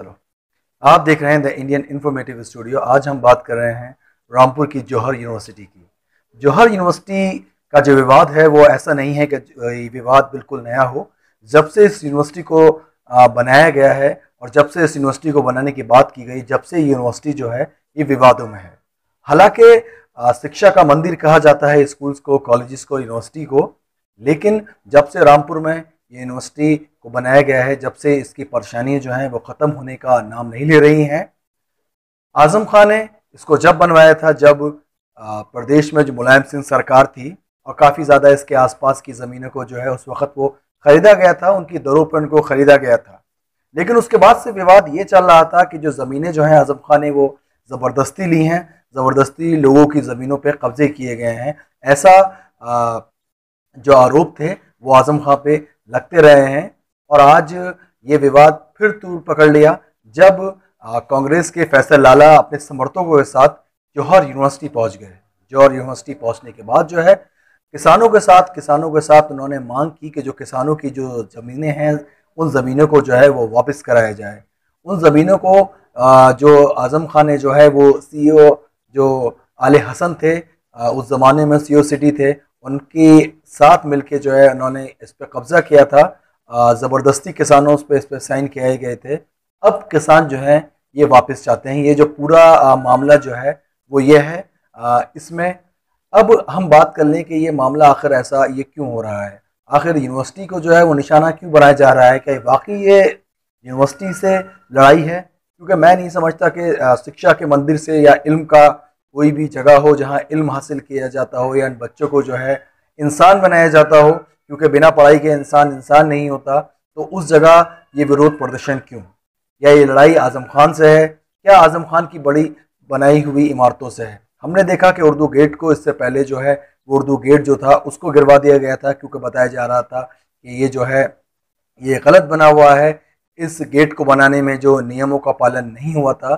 चलो आप देख रहे हैं द इंडियन इंफॉर्मेटिव स्टूडियो आज हम बात कर रहे हैं रामपुर की जौहर यूनिवर्सिटी की जौहर यूनिवर्सिटी का जो विवाद है वो ऐसा नहीं है कि विवाद बिल्कुल नया हो जब से इस यूनिवर्सिटी को बनाया गया है और जब से इस यूनिवर्सिटी को बनाने की बात की गई जब से यूनिवर्सिटी जो है ये विवादों में है हालांकि शिक्षा का मंदिर कहा जाता है स्कूल्स को कॉलेजेस को यूनिवर्सिटी को लेकिन जब से रामपुर में ये यूनिवर्सिटी को बनाया गया है जब से इसकी परेशानियाँ जो हैं वो ख़त्म होने का नाम नहीं ले रही हैं आज़म खान ने इसको जब बनवाया था जब प्रदेश में जो मुलायम सिंह सरकार थी और काफ़ी ज़्यादा इसके आसपास की ज़मीनों को जो है उस वक़्त वो ख़रीदा गया था उनकी दरों पर उनको ख़रीदा गया था लेकिन उसके बाद से विवाद ये चल रहा था कि जो ज़मीनें जो हैं आज़म खान ने वो ज़बरदस्ती ली हैं ज़बरदस्ती लोगों की ज़मीनों पर कब्ज़े किए गए हैं ऐसा जो आरोप थे वो आज़म खां पे लगते रहे हैं और आज ये विवाद फिर तूर पकड़ लिया जब कांग्रेस के फैसल लाला अपने समर्थकों के साथ जौहर यूनिवर्सिटी पहुंच गए जौहर यूनिवर्सिटी पहुंचने के बाद जो है किसानों के साथ किसानों के साथ उन्होंने मांग की कि जो किसानों की जो ज़मीनें हैं उन ज़मीनों को जो है वो वापस कराया जाए उन ज़मीनों को जो आज़म खान ने जो है वो सीईओ e जो आले हसन थे उस ज़माने में सीईओ e सिटी थे उनके साथ मिलके जो है उन्होंने इस पर कब्ज़ा किया था ज़बरदस्ती किसानों उस पर इस पर साइन किए गए थे अब किसान जो है ये वापस चाहते हैं ये जो पूरा आ, मामला जो है वो ये है आ, इसमें अब हम बात कर लें कि ये मामला आखिर ऐसा ये क्यों हो रहा है आखिर यूनिवर्सिटी को जो है वो निशाना क्यों बनाया जा रहा है कि वाकई ये यूनिवर्सिटी से लड़ाई है क्योंकि मैं नहीं समझता कि शिक्षा के मंदिर से या इल्म का कोई भी जगह हो जहाँ इल्म हासिल किया जाता हो या बच्चों को जो है इंसान बनाया जाता हो क्योंकि बिना पढ़ाई के इंसान इंसान नहीं होता तो उस जगह ये विरोध प्रदर्शन क्यों या ये लड़ाई आज़म खान से है क्या आज़म खान की बड़ी बनाई हुई इमारतों से है हमने देखा कि उर्दू गेट को इससे पहले जो है उर्दू गेट जो था उसको गिरवा दिया गया था क्योंकि बताया जा रहा था कि ये जो है ये गलत बना हुआ है इस गेट को बनाने में जो नियमों का पालन नहीं हुआ था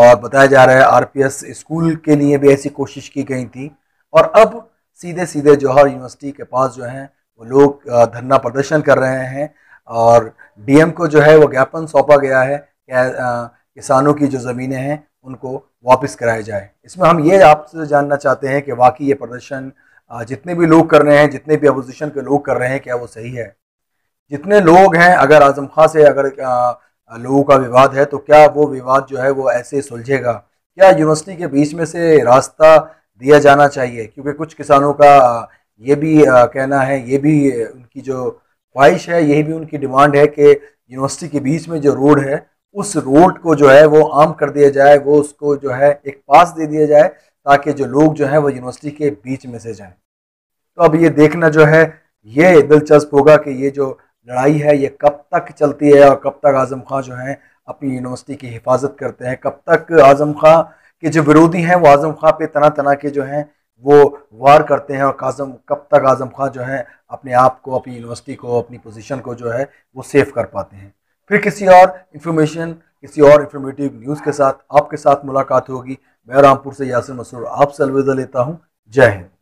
और बताया जा रहा है आरपीएस स्कूल के लिए भी ऐसी कोशिश की गई थी और अब सीधे सीधे जौहर यूनिवर्सिटी के पास जो हैं वो लोग धरना प्रदर्शन कर रहे हैं और डीएम को जो है वो ज्ञापन सौंपा गया है किसानों की जो ज़मीनें हैं उनको वापस कराया जाए इसमें हम ये आपसे जानना चाहते हैं कि वाकई ये प्रदर्शन जितने भी लोग कर रहे हैं जितने भी अपोजिशन के लोग कर रहे हैं क्या वो सही है जितने लोग हैं अगर आजम खां से अगर लोगों का विवाद है तो क्या वो विवाद जो है वो ऐसे सुलझेगा क्या यूनिवर्सिटी के बीच में से रास्ता दिया जाना चाहिए क्योंकि कुछ किसानों का ये भी कहना है ये भी उनकी जो ख्वाहिश है यही भी उनकी डिमांड है कि यूनिवर्सिटी के बीच में जो रोड है उस रोड को जो है वो आम कर दिया जाए वो उसको जो है एक पास दे दिया जाए ताकि जो लोग जो है वो यूनिवर्सिटी के बीच में से जाएं तो अब ये देखना जो है ये दिलचस्प होगा कि ये जो लड़ाई है ये कब तक चलती है और कब तक आज़म खां जो हैं अपनी यूनिवर्सिटी की हिफाजत करते हैं कब तक आज़म खां के जो विरोधी हैं वो आज़म खां पे तना तना के जो हैं वो वार करते हैं और काजम कब तक आज़म खां जो है अपने आप को अपनी यूनिवर्सिटी को अपनी पोजीशन को जो है वो सेफ कर पाते हैं फिर किसी और इन्फॉर्मेशन किसी और इन्फॉर्मेटिव न्यूज़ के साथ आपके साथ मुलाकात होगी मैं रामपुर से यासिर मसूर आप से अलविदा लेता हूँ जय हिंद